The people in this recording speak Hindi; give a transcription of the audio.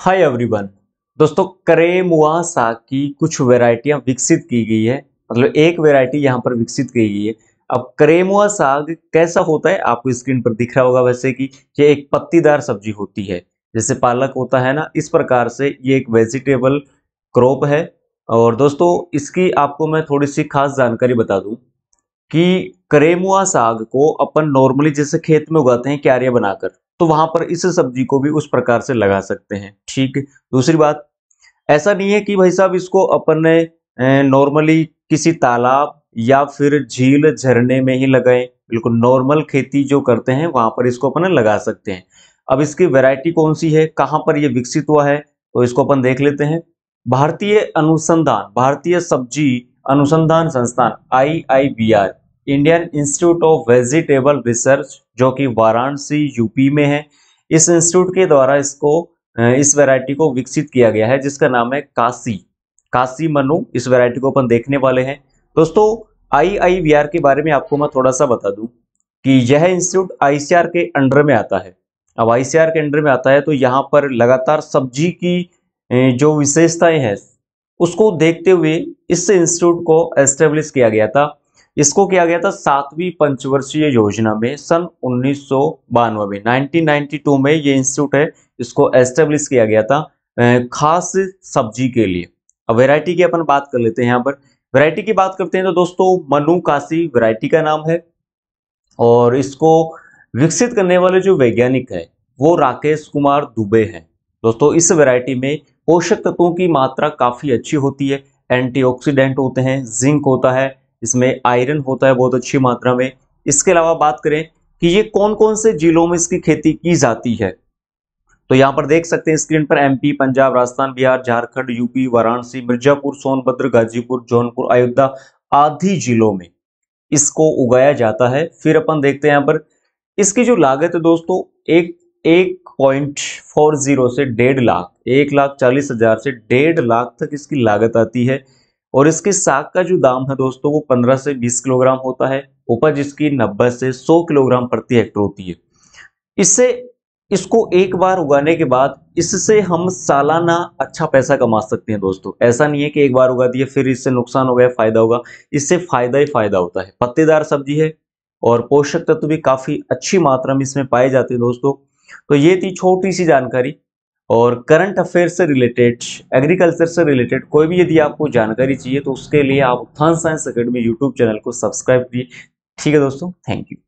हाय एवरीवन दोस्तों करेमुआ साग की कुछ वेराइटियाँ विकसित की गई है मतलब एक वेराइटी यहाँ पर विकसित की गई है अब करेमुआ साग कैसा होता है आपको स्क्रीन पर दिख रहा होगा वैसे कि ये एक पत्तीदार सब्जी होती है जैसे पालक होता है ना इस प्रकार से ये एक वेजिटेबल क्रॉप है और दोस्तों इसकी आपको मैं थोड़ी सी खास जानकारी बता दूँ कि करेमुआ साग को अपन नॉर्मली जैसे खेत में उगाते हैं क्यारियाँ बनाकर तो वहां पर इस सब्जी को भी उस प्रकार से लगा सकते हैं ठीक दूसरी बात ऐसा नहीं है कि भाई साहब इसको अपन ने नॉर्मली किसी तालाब या फिर झील झरने में ही लगाएं बिल्कुल नॉर्मल खेती जो करते हैं वहां पर इसको अपन लगा सकते हैं अब इसकी वैरायटी कौन सी है कहाँ पर यह विकसित हुआ है तो इसको अपन देख लेते हैं भारतीय अनुसंधान भारतीय सब्जी अनुसंधान संस्थान I I V R Indian institute of vegetable research जो कि वाराणसी यूपी में है इस इंस्टीट्यूट के द्वारा इसको इस वैरायटी को विकसित किया गया है जिसका नाम है काशी काशी मनु इस वैरायटी को अपन देखने वाले हैं दोस्तों आई आई वी आर के बारे में आपको मैं थोड़ा सा बता दूं कि यह इंस्टीट्यूट आई सी आर के अंडर में आता है अब आई के अंडर में आता है तो यहाँ पर लगातार सब्जी की जो विशेषताएं हैं उसको देखते हुए इस इंस्टीट्यूट को एस्टेब्लिश किया गया था इसको किया गया था सातवीं पंचवर्षीय योजना में सन उन्नीस में 1992 में ये इंस्टीट्यूट है इसको एस्टेब्लिश किया गया था खास सब्जी के लिए अब वैरायटी की अपन बात कर लेते हैं यहाँ पर वैरायटी की बात करते हैं तो दोस्तों मनु काशी वैरायटी का नाम है और इसको विकसित करने वाले जो वैज्ञानिक है वो राकेश कुमार दुबे हैं दोस्तों इस वैरायटी में पोषक तत्वों की मात्रा काफ़ी अच्छी होती है एंटीऑक्सीडेंट होते हैं जिंक होता है इसमें आयरन होता है बहुत अच्छी मात्रा में इसके अलावा बात करें कि ये कौन कौन से जिलों में इसकी खेती की जाती है तो यहाँ पर देख सकते हैं स्क्रीन पर एमपी पंजाब राजस्थान बिहार झारखंड यूपी वाराणसी मिर्जापुर सोनभद्र गाजीपुर जौनपुर अयोध्या आदि जिलों में इसको उगाया जाता है फिर अपन देखते हैं यहाँ पर इसकी जो लागत है दोस्तों एक एक पॉइंट फोर जीरो से डेढ़ लाख एक लाख चालीस हजार से डेढ़ लाख तक इसकी लागत आती है और इसके साग का जो दाम है दोस्तों वो 15 से 20 किलोग्राम होता है उपज इसकी 90 से 100 किलोग्राम प्रति हेक्टर होती है इससे इसको एक बार उगाने के बाद इससे हम सालाना अच्छा पैसा कमा सकते हैं दोस्तों ऐसा नहीं है कि एक बार उगा दिए फिर इससे नुकसान हो गया फायदा होगा इससे फायदा ही फायदा होता है पत्तेदार सब्जी है और पोषक तत्व भी काफी अच्छी मात्रा में इसमें पाए जाते हैं दोस्तों तो ये थी छोटी सी जानकारी और करंट अफेयर से रिलेटेड एग्रीकल्चर से रिलेटेड कोई भी यदि आपको जानकारी चाहिए तो उसके लिए आप Utthan science academy YouTube channel को सब्सक्राइब करिए ठीक है दोस्तों थैंक यू